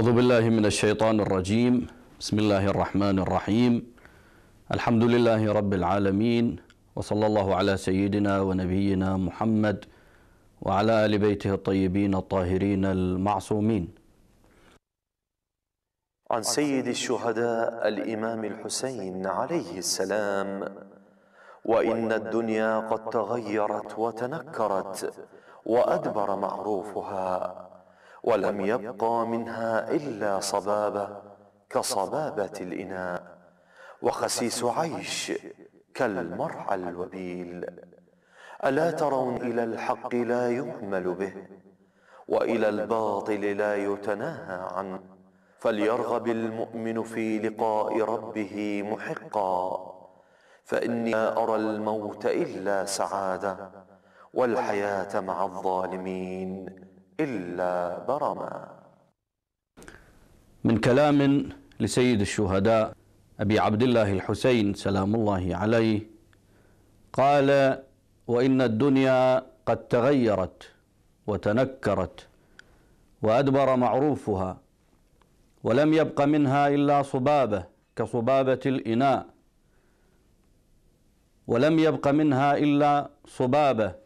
أعوذ بالله من الشيطان الرجيم بسم الله الرحمن الرحيم الحمد لله رب العالمين وصلى الله على سيدنا ونبينا محمد وعلى آل بيته الطيبين الطاهرين المعصومين عن سيد الشهداء الإمام الحسين عليه السلام وإن الدنيا قد تغيرت وتنكرت وأدبر معروفها ولم يبقى منها إلا صبابة كصبابة الإناء وخسيس عيش كالمرعى الوبيل ألا ترون إلى الحق لا يهمل به وإلى الباطل لا يتناهى عنه فليرغب المؤمن في لقاء ربه محقا فإني لا أرى الموت إلا سعادة والحياة مع الظالمين إلا برما من كلام لسيد الشهداء أبي عبد الله الحسين سلام الله عليه قال وإن الدنيا قد تغيرت وتنكرت وأدبر معروفها ولم يبق منها إلا صبابة كصبابة الإناء ولم يبق منها إلا صبابة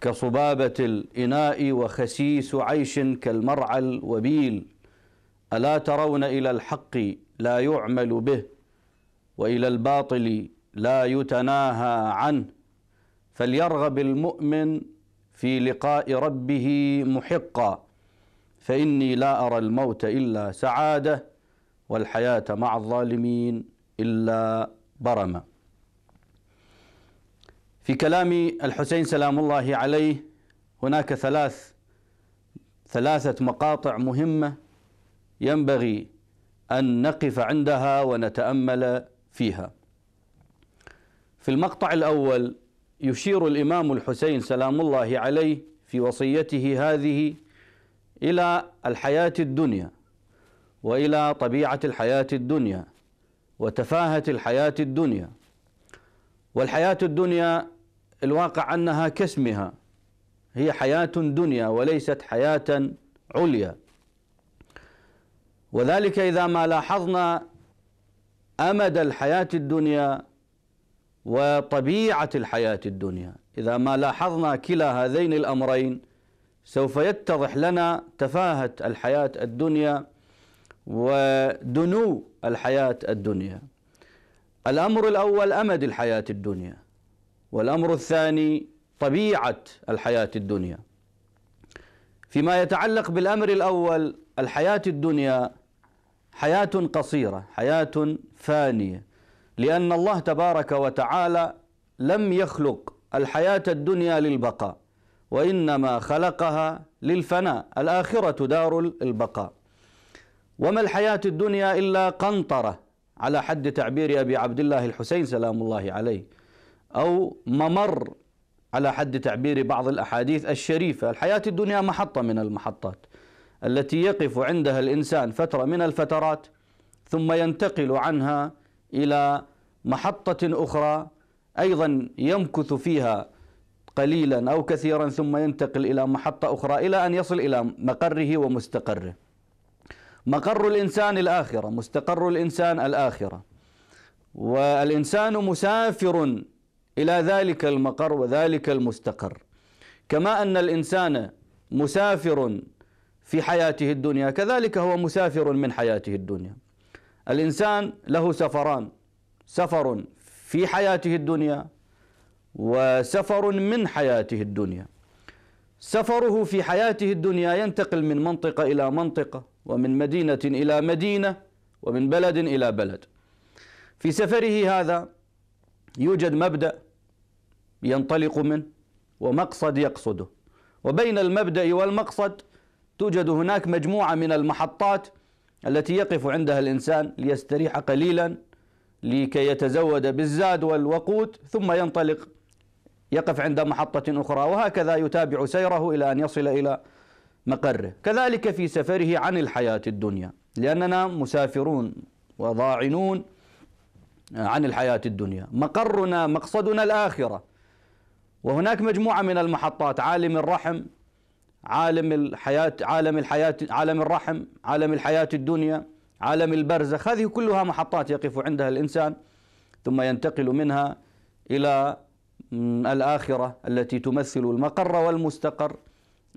كصبابة الإناء وخسيس عيش كالمرعى الوبيل ألا ترون إلى الحق لا يعمل به وإلى الباطل لا يتناهى عنه فليرغب المؤمن في لقاء ربه محقا فإني لا أرى الموت إلا سعادة والحياة مع الظالمين إلا برمًا في كلام الحسين سلام الله عليه هناك ثلاث ثلاثة مقاطع مهمة ينبغي أن نقف عندها ونتأمل فيها. في المقطع الأول يشير الإمام الحسين سلام الله عليه في وصيته هذه إلى الحياة الدنيا وإلى طبيعة الحياة الدنيا وتفاهة الحياة الدنيا والحياة الدنيا الواقع أنها كاسمها هي حياة دنيا وليست حياة عليا وذلك إذا ما لاحظنا أمد الحياة الدنيا وطبيعة الحياة الدنيا إذا ما لاحظنا كلا هذين الأمرين سوف يتضح لنا تفاهة الحياة الدنيا ودنو الحياة الدنيا الأمر الأول أمد الحياة الدنيا والأمر الثاني طبيعة الحياة الدنيا فيما يتعلق بالأمر الأول الحياة الدنيا حياة قصيرة حياة فانية لأن الله تبارك وتعالى لم يخلق الحياة الدنيا للبقاء وإنما خلقها للفناء الآخرة دار البقاء وما الحياة الدنيا إلا قنطرة على حد تعبير أبي عبد الله الحسين سلام الله عليه أو ممر على حد تعبير بعض الأحاديث الشريفة الحياة الدنيا محطة من المحطات التي يقف عندها الإنسان فترة من الفترات ثم ينتقل عنها إلى محطة أخرى أيضا يمكث فيها قليلا أو كثيرا ثم ينتقل إلى محطة أخرى إلى أن يصل إلى مقره ومستقره مقر الإنسان الآخرة مستقر الإنسان الآخرة والإنسان مسافر إلى ذلك المقر وذلك المستقر كما أن الإنسان مسافر في حياته الدنيا كذلك هو مسافر من حياته الدنيا الإنسان له سفران سفر في حياته الدنيا وسفر من حياته الدنيا سفره في حياته الدنيا ينتقل من منطقة إلى منطقة ومن مدينة إلى مدينة ومن بلد إلى بلد في سفره هذا يوجد مبدأ ينطلق منه ومقصد يقصده وبين المبدأ والمقصد توجد هناك مجموعة من المحطات التي يقف عندها الإنسان ليستريح قليلا لكي يتزود بالزاد والوقود ثم ينطلق يقف عند محطة أخرى وهكذا يتابع سيره إلى أن يصل إلى مقره كذلك في سفره عن الحياة الدنيا لأننا مسافرون وضاعنون عن الحياة الدنيا مقرنا مقصدنا الآخرة وهناك مجموعة من المحطات عالم الرحم عالم الحياة عالم الحياة عالم الرحم عالم الحياة الدنيا عالم البرزخ هذه كلها محطات يقف عندها الإنسان ثم ينتقل منها إلى الآخرة التي تمثل المقر والمستقر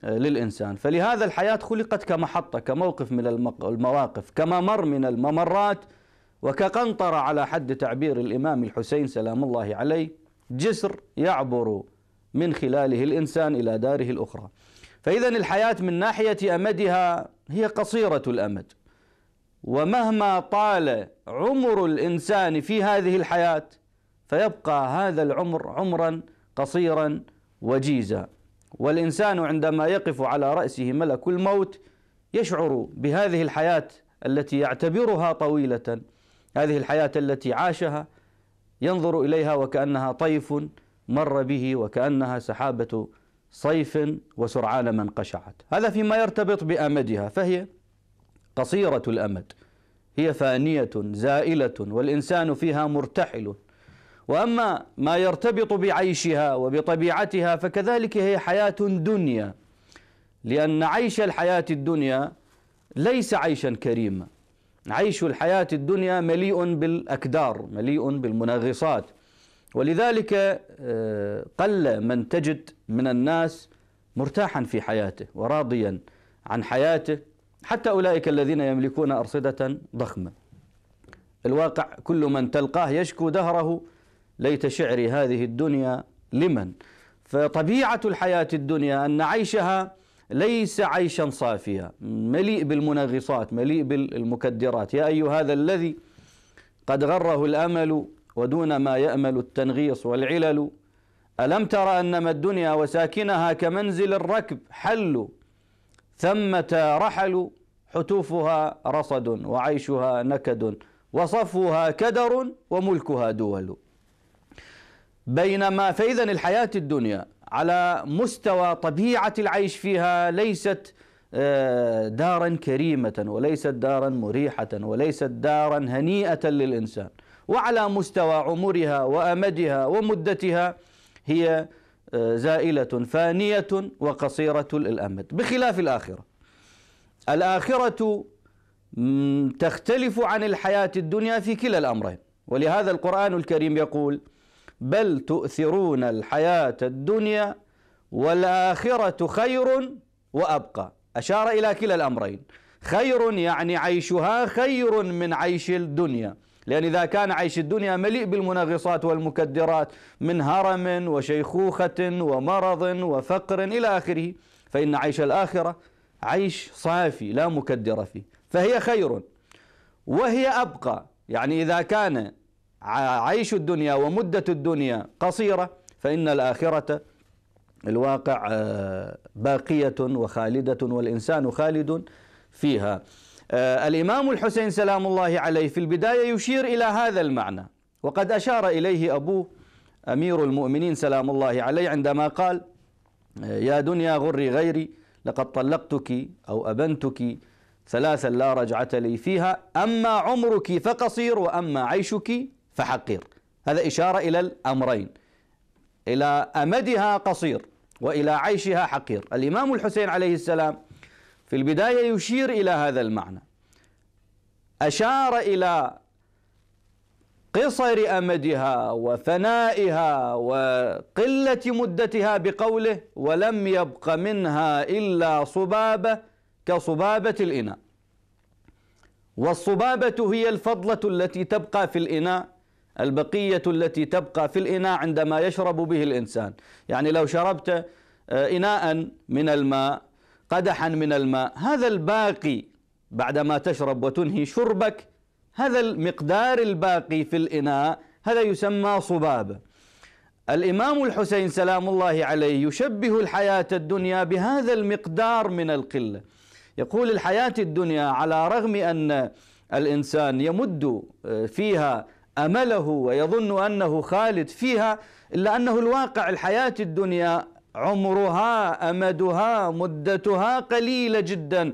للإنسان فلهذا الحياة خلقت كمحطة كموقف من المواقف كممر من الممرات وكقنطرة على حد تعبير الإمام الحسين سلام الله عليه جسر يعبر من خلاله الإنسان إلى داره الأخرى فإذا الحياة من ناحية أمدها هي قصيرة الأمد ومهما طال عمر الإنسان في هذه الحياة فيبقى هذا العمر عمرا قصيرا وجيزا والإنسان عندما يقف على رأسه ملك الموت يشعر بهذه الحياة التي يعتبرها طويلة هذه الحياة التي عاشها ينظر إليها وكأنها طيف مر به وكأنها سحابة صيف وسرعان من قشعت هذا فيما يرتبط بأمدها فهي قصيرة الأمد هي فانية زائلة والإنسان فيها مرتحل وأما ما يرتبط بعيشها وبطبيعتها فكذلك هي حياة دنيا لأن عيش الحياة الدنيا ليس عيشا كريما عيش الحياة الدنيا مليء بالأكدار مليء بالمناغصات ولذلك آه، قل من تجد من الناس مرتاحا في حياته وراضيا عن حياته حتى أولئك الذين يملكون أرصدة ضخمة الواقع كل من تلقاه يشكو دهره ليت شعري هذه الدنيا لمن فطبيعة الحياة الدنيا أن عيشها ليس عيشا صافيا مليء بالمنغصات مليء بالمكدرات يا أيها هذا الذي قد غره الأمل ودون ما يأمل التنغيص والعلل ألم تر أنما الدنيا وساكنها كمنزل الركب حل ثمة رحل حتوفها رصد وعيشها نكد وصفها كدر وملكها دول بينما فإذا الحياة الدنيا على مستوى طبيعة العيش فيها ليست آه، دارا كريمة وليست دارا مريحة وليست دارا هنيئة للإنسان وعلى مستوى عمرها وأمدها ومدتها هي آه، زائلة فانية وقصيرة الأمد بخلاف الآخرة الآخرة تختلف عن الحياة الدنيا في كلا الأمرين ولهذا القرآن الكريم يقول بل تؤثرون الحياة الدنيا والآخرة خير وأبقى أشار إلى كلا الأمرين خير يعني عيشها خير من عيش الدنيا لأن إذا كان عيش الدنيا مليء بالمنغصات والمكدرات من هرم وشيخوخة ومرض وفقر إلى آخره فإن عيش الآخرة عيش صافي لا مكدر فيه فهي خير وهي أبقى يعني إذا كان عيش الدنيا ومدة الدنيا قصيرة فإن الآخرة الواقع آه، باقية وخالدة والإنسان خالد فيها آه، الإمام الحسين سلام الله عليه في البداية يشير إلى هذا المعنى وقد أشار إليه أبوه أمير المؤمنين سلام الله عليه عندما قال آه، يا دنيا غري غيري لقد طلقتك أو أبنتك ثلاثا لا رجعة لي فيها أما عمرك فقصير وأما عيشك فحقير هذا إشارة إلى الأمرين إلى أمدها قصير وإلى عيشها حقير الإمام الحسين عليه السلام في البداية يشير إلى هذا المعنى أشار إلى قصر امدها وفنائها وقله مدتها بقوله ولم يبق منها الا صبابه كصبابه الاناء والصبابه هي الفضله التي تبقى في الاناء البقية التي تبقى في الإناء عندما يشرب به الإنسان يعني لو شربت آه، إناء من الماء قدحا من الماء هذا الباقي بعدما تشرب وتنهي شربك هذا المقدار الباقي في الإناء هذا يسمى صبابة الإمام الحسين سلام الله عليه يشبه الحياة الدنيا بهذا المقدار من القلة يقول الحياة الدنيا على رغم أن الإنسان يمد آه، فيها أمله ويظن أنه خالد فيها إلا أنه الواقع الحياة الدنيا عمرها أمدها مدتها قليلة جدا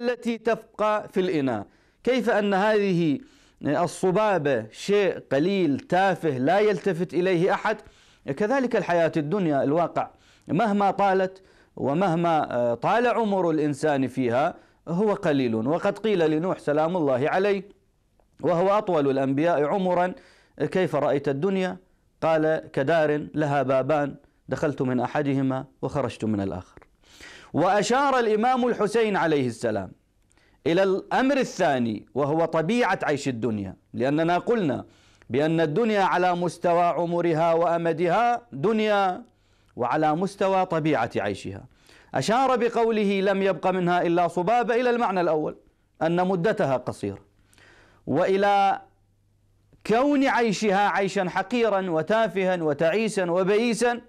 التي تبقى في الإناء كيف أن هذه الصبابة شيء قليل تافه لا يلتفت إليه أحد كذلك الحياة الدنيا الواقع مهما طالت ومهما آه، طال عمر الإنسان فيها هو قليل وقد قيل لنوح سلام الله عليه وهو أطول الأنبياء عمرا كيف رأيت الدنيا قال كدار لها بابان دخلت من أحدهما وخرجت من الآخر وأشار الإمام الحسين عليه السلام إلى الأمر الثاني وهو طبيعة عيش الدنيا لأننا قلنا بأن الدنيا على مستوى عمرها وأمدها دنيا وعلى مستوى طبيعة عيشها أشار بقوله لم يبق منها إلا صبابة إلى المعنى الأول أن مدتها قصيرة والى كون عيشها عيشا حقيرا وتافها وتعيسا وبئيسا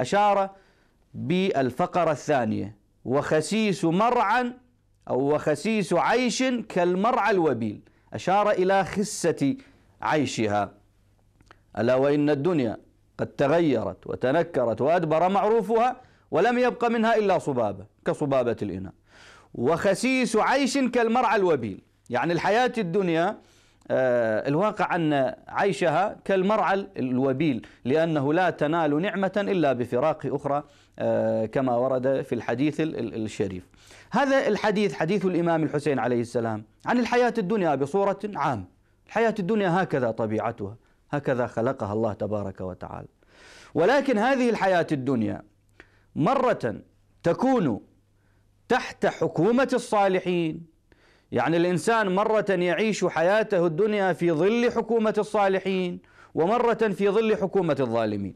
اشار بالفقره الثانيه وخسيس مرعى او وخسيس عيش كالمرعى الوبيل اشار الى خسه عيشها الا وان الدنيا قد تغيرت وتنكرت وادبر معروفها ولم يبق منها الا صبابه كصبابه الاناء وخسيس عيش كالمرعى الوبيل يعني الحياة الدنيا آه، الواقع أن عيشها كالمرعى الوبيل لأنه لا تنال نعمة إلا بفراق أخرى آه، كما ورد في الحديث الشريف هذا الحديث حديث الإمام الحسين عليه السلام عن الحياة الدنيا بصورة عام الحياة الدنيا هكذا طبيعتها هكذا خلقها الله تبارك وتعالى ولكن هذه الحياة الدنيا مرة تكون تحت حكومة الصالحين يعني الإنسان مرة يعيش حياته الدنيا في ظل حكومة الصالحين ومرة في ظل حكومة الظالمين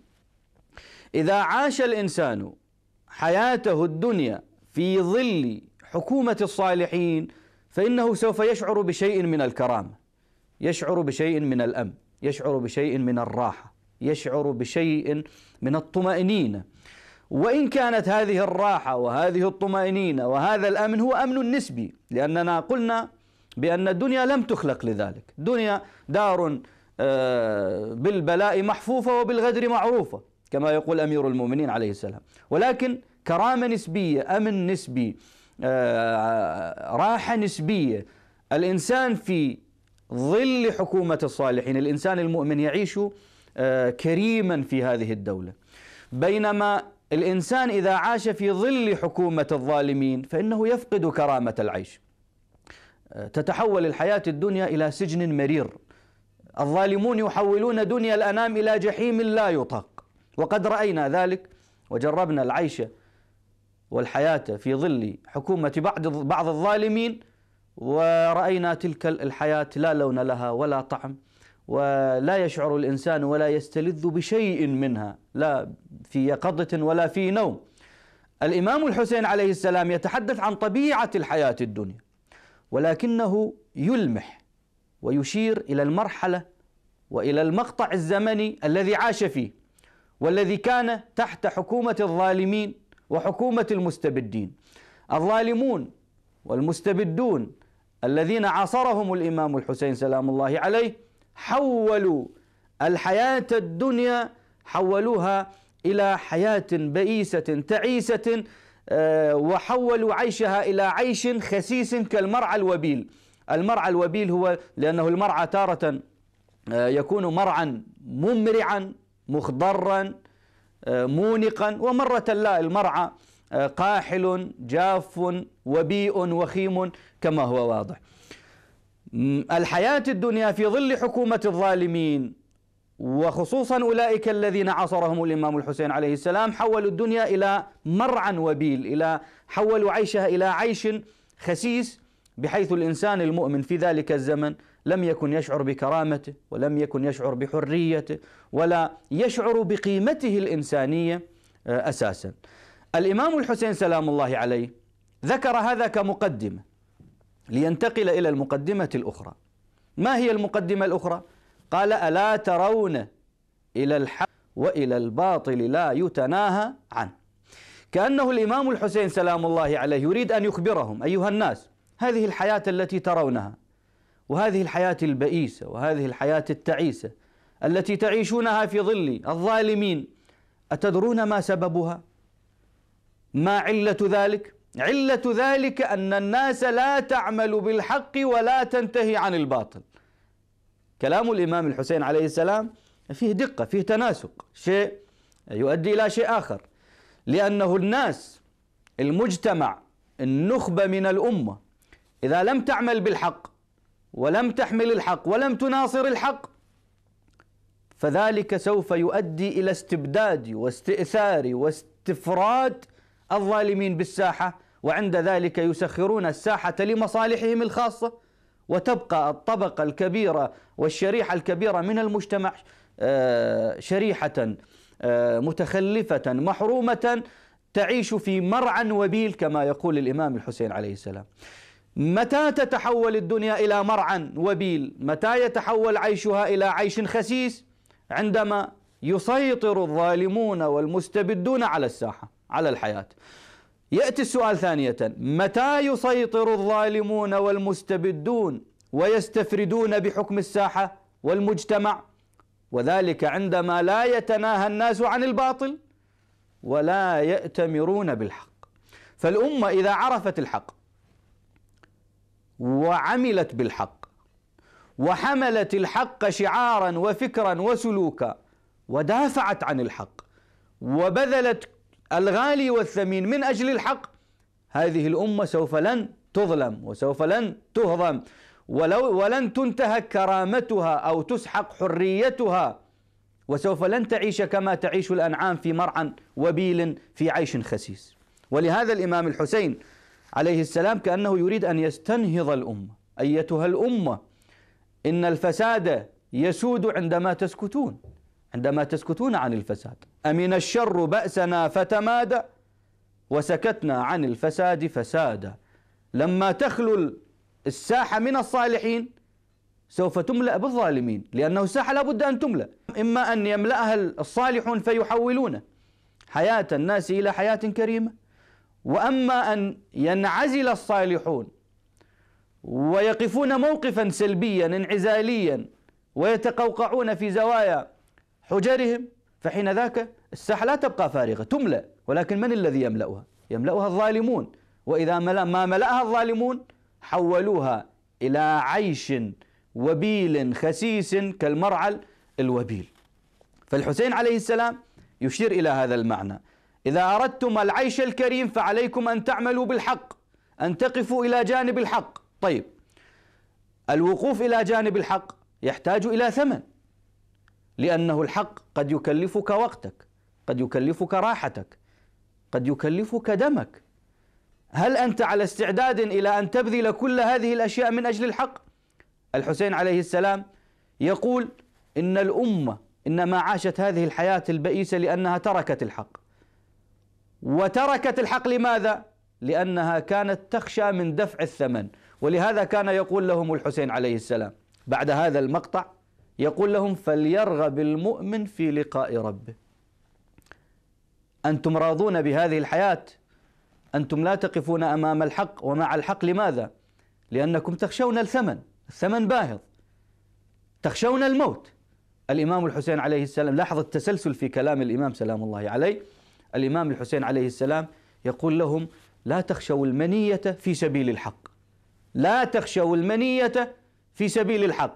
إذا عاش الإنسان حياته الدنيا في ظل حكومة الصالحين فإنه سوف يشعر بشيء من الكرامة يشعر بشيء من الأمن يشعر بشيء من الراحة يشعر بشيء من الطمأنينة وإن كانت هذه الراحة وهذه الطمأنينة وهذا الأمن هو أمن نسبي لأننا قلنا بأن الدنيا لم تخلق لذلك دنيا دار آه، بالبلاء محفوفة وبالغدر معروفة كما يقول أمير المؤمنين عليه السلام ولكن كرامة نسبية أمن نسبي آه، راحة نسبية الإنسان في ظل حكومة الصالحين الإنسان المؤمن يعيش آه، كريما في هذه الدولة بينما الإنسان إذا عاش في ظل حكومة الظالمين فإنه يفقد كرامة العيش أه، تتحول الحياة الدنيا إلى سجن مرير الظالمون يحولون دنيا الأنام إلى جحيم لا يطاق وقد رأينا ذلك وجربنا العيش والحياة في ظل حكومة بعض بعض الظالمين ورأينا تلك الحياة لا لون لها ولا طعم ولا يشعر الإنسان ولا يستلذ بشيء منها لا في يقظة ولا في نوم الإمام الحسين عليه السلام يتحدث عن طبيعة الحياة الدنيا ولكنه يلمح ويشير إلى المرحلة وإلى المقطع الزمني الذي عاش فيه والذي كان تحت حكومة الظالمين وحكومة المستبدين الظالمون والمستبدون الذين عاصرهم الإمام الحسين سلام الله عليه حولوا الحياة الدنيا حولوها إلى حياة بئيسة تعيسة آه، وحولوا عيشها إلى عيش خسيس كالمرعى الوبيل المرعى الوبيل هو لأنه المرعى تارة آه، يكون مرعا ممرعا مخضرا آه، مونقا ومرة لا المرعى قاحل جاف وبيء وخيم كما هو واضح الحياة الدنيا في ظل حكومة الظالمين وخصوصا أولئك الذين عصرهم الإمام الحسين عليه السلام حولوا الدنيا إلى مرعى وبيل إلى حولوا عيشها إلى عيش خسيس بحيث الإنسان المؤمن في ذلك الزمن لم يكن يشعر بكرامته ولم يكن يشعر بحريته ولا يشعر بقيمته الإنسانية آه، أساسا الإمام الحسين سلام الله عليه ذكر هذا كمقدمة لينتقل إلى المقدمة الأخرى ما هي المقدمة الأخرى؟ قال ألا ترون إلى الحق وإلى الباطل لا يتناهى عنه كأنه الإمام الحسين سلام الله عليه يريد أن يخبرهم أيها الناس هذه الحياة التي ترونها وهذه الحياة البئيسة وهذه الحياة التعيسة التي تعيشونها في ظل الظالمين أتدرون ما سببها؟ ما علة ذلك؟ علة ذلك أن الناس لا تعمل بالحق ولا تنتهي عن الباطل كلام الإمام الحسين عليه السلام فيه دقة فيه تناسق شيء يؤدي إلى شيء آخر لأنه الناس المجتمع النخبة من الأمة إذا لم تعمل بالحق ولم تحمل الحق ولم تناصر الحق فذلك سوف يؤدي إلى استبداد واستئثار واستفراد الظالمين بالساحة وعند ذلك يسخرون الساحة لمصالحهم الخاصة وتبقى الطبقة الكبيرة والشريحة الكبيرة من المجتمع آه، شريحة آه، متخلفة محرومة تعيش في مرعى وبيل كما يقول الإمام الحسين عليه السلام متى تتحول الدنيا إلى مرعى وبيل متى يتحول عيشها إلى عيش خسيس عندما يسيطر الظالمون والمستبدون على الساحة على الحياة يأتي السؤال ثانية متى يسيطر الظالمون والمستبدون ويستفردون بحكم الساحة والمجتمع وذلك عندما لا يتناهى الناس عن الباطل ولا يأتمرون بالحق فالأمة إذا عرفت الحق وعملت بالحق وحملت الحق شعارا وفكرا وسلوكا ودافعت عن الحق وبذلت الغالي والثمين من أجل الحق هذه الأمة سوف لن تظلم وسوف لن تهضم ولو ولن تنتهك كرامتها أو تسحق حريتها وسوف لن تعيش كما تعيش الأنعام في مرعى وبيل في عيش خسيس ولهذا الإمام الحسين عليه السلام كأنه يريد أن يستنهض الأمة أيتها الأمة إن الفساد يسود عندما تسكتون عندما تسكتون عن الفساد أمن الشر بأسنا فتمادى وسكتنا عن الفساد فسادا لما تخلو الساحة من الصالحين سوف تملأ بالظالمين لأنه الساحة لابد أن تملأ إما أن يملأها الصالحون فيحولون حياة الناس إلى حياة كريمة وأما أن ينعزل الصالحون ويقفون موقفا سلبيا انعزاليا ويتقوقعون في زوايا حجرهم فحين ذاك الساحة لا تبقى فارغة تملأ ولكن من الذي يملأها؟ يملأها الظالمون وإذا ما ملأها الظالمون حولوها إلى عيش وبيل خسيس كالمرعل الوبيل فالحسين عليه السلام يشير إلى هذا المعنى إذا أردتم العيش الكريم فعليكم أن تعملوا بالحق أن تقفوا إلى جانب الحق طيب الوقوف إلى جانب الحق يحتاج إلى ثمن لأنه الحق قد يكلفك وقتك قد يكلفك راحتك قد يكلفك دمك هل أنت على استعداد إلى أن تبذل كل هذه الأشياء من أجل الحق؟ الحسين عليه السلام يقول إن الأمة إنما عاشت هذه الحياة البئيسة لأنها تركت الحق وتركت الحق لماذا؟ لأنها كانت تخشى من دفع الثمن ولهذا كان يقول لهم الحسين عليه السلام بعد هذا المقطع يقول لهم فليرغب المؤمن في لقاء ربه أنتم راضون بهذه الحياة أنتم لا تقفون أمام الحق ومع الحق لماذا؟ لأنكم تخشون الثمن الثمن باهظ تخشون الموت الإمام الحسين عليه السلام لاحظ التسلسل في كلام الإمام سلام الله عليه الإمام الحسين عليه السلام يقول لهم لا تخشوا المنية في سبيل الحق لا تخشوا المنية في سبيل الحق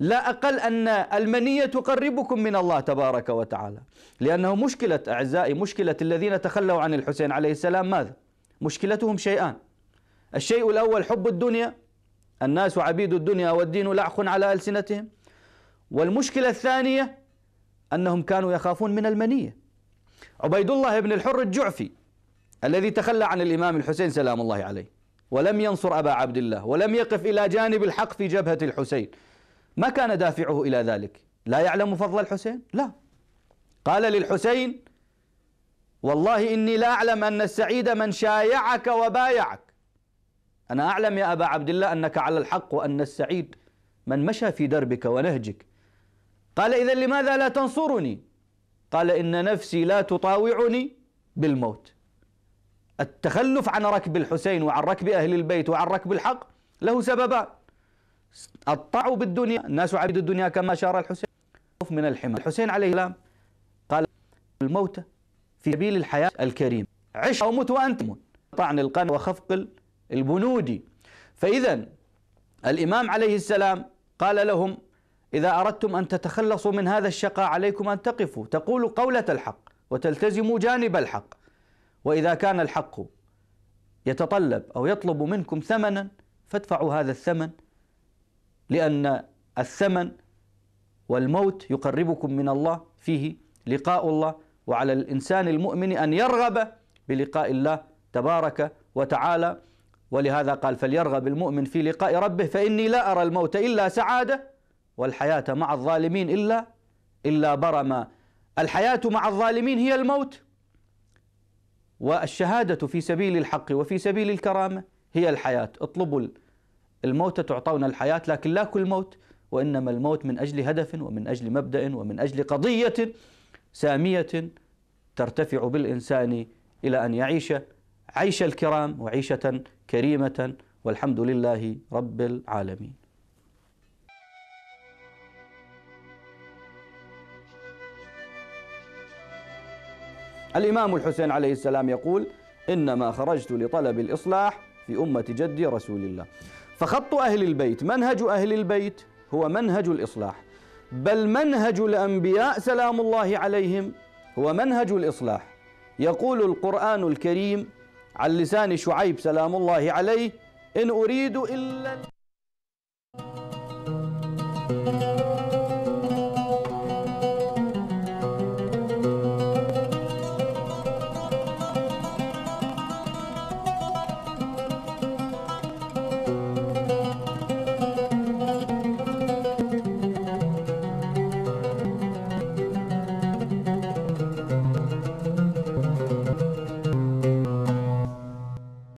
لا أقل أن المنية تقربكم من الله تبارك وتعالى لأنه مشكلة أعزائي مشكلة الذين تخلوا عن الحسين عليه السلام ماذا؟ مشكلتهم شيئان الشيء الأول حب الدنيا الناس عبيد الدنيا والدين لعخ على ألسنتهم والمشكلة الثانية أنهم كانوا يخافون من المنية عبيد الله بن الحر الجعفي الذي تخلى عن الإمام الحسين سلام الله عليه ولم ينصر أبا عبد الله ولم يقف إلى جانب الحق في جبهة الحسين ما كان دافعه إلى ذلك لا يعلم فضل الحسين لا قال للحسين والله إني لا أعلم أن السعيد من شايعك وبايعك أنا أعلم يا أبا عبد الله أنك على الحق وأن السعيد من مشى في دربك ونهجك قال إذا لماذا لا تنصرني قال إن نفسي لا تطاوعني بالموت التخلف عن ركب الحسين وعن ركب أهل البيت وعن ركب الحق له سببان الطعوا بالدنيا الناس عبيد الدنيا كما شار الحسين من الحمى الحسين عليه السلام قال الموت في سبيل الحياة الكريم عش أو موت وأنت طعن القن وخفق البنود فإذا الإمام عليه السلام قال لهم إذا أردتم أن تتخلصوا من هذا الشقاء عليكم أن تقفوا تقولوا قولة الحق وتلتزموا جانب الحق وإذا كان الحق يتطلب أو يطلب منكم ثمنا فادفعوا هذا الثمن لأن الثمن والموت يقربكم من الله فيه لقاء الله وعلى الإنسان المؤمن أن يرغب بلقاء الله تبارك وتعالى ولهذا قال فليرغب المؤمن في لقاء ربه فإني لا أرى الموت إلا سعادة والحياة مع الظالمين إلا إلا برما الحياة مع الظالمين هي الموت والشهادة في سبيل الحق وفي سبيل الكرامة هي الحياة اطلبوا الموت تعطون الحياة لكن لا كل موت وإنما الموت من أجل هدف ومن أجل مبدأ ومن أجل قضية سامية ترتفع بالإنسان إلى أن يعيش عيش الكرام وعيشة كريمة والحمد لله رب العالمين الإمام الحسين عليه السلام يقول إنما خرجت لطلب الإصلاح في أمة جدي رسول الله فخط أهل البيت منهج أهل البيت هو منهج الإصلاح بل منهج الأنبياء سلام الله عليهم هو منهج الإصلاح يقول القرآن الكريم عن لسان شعيب سلام الله عليه إن أريد إلا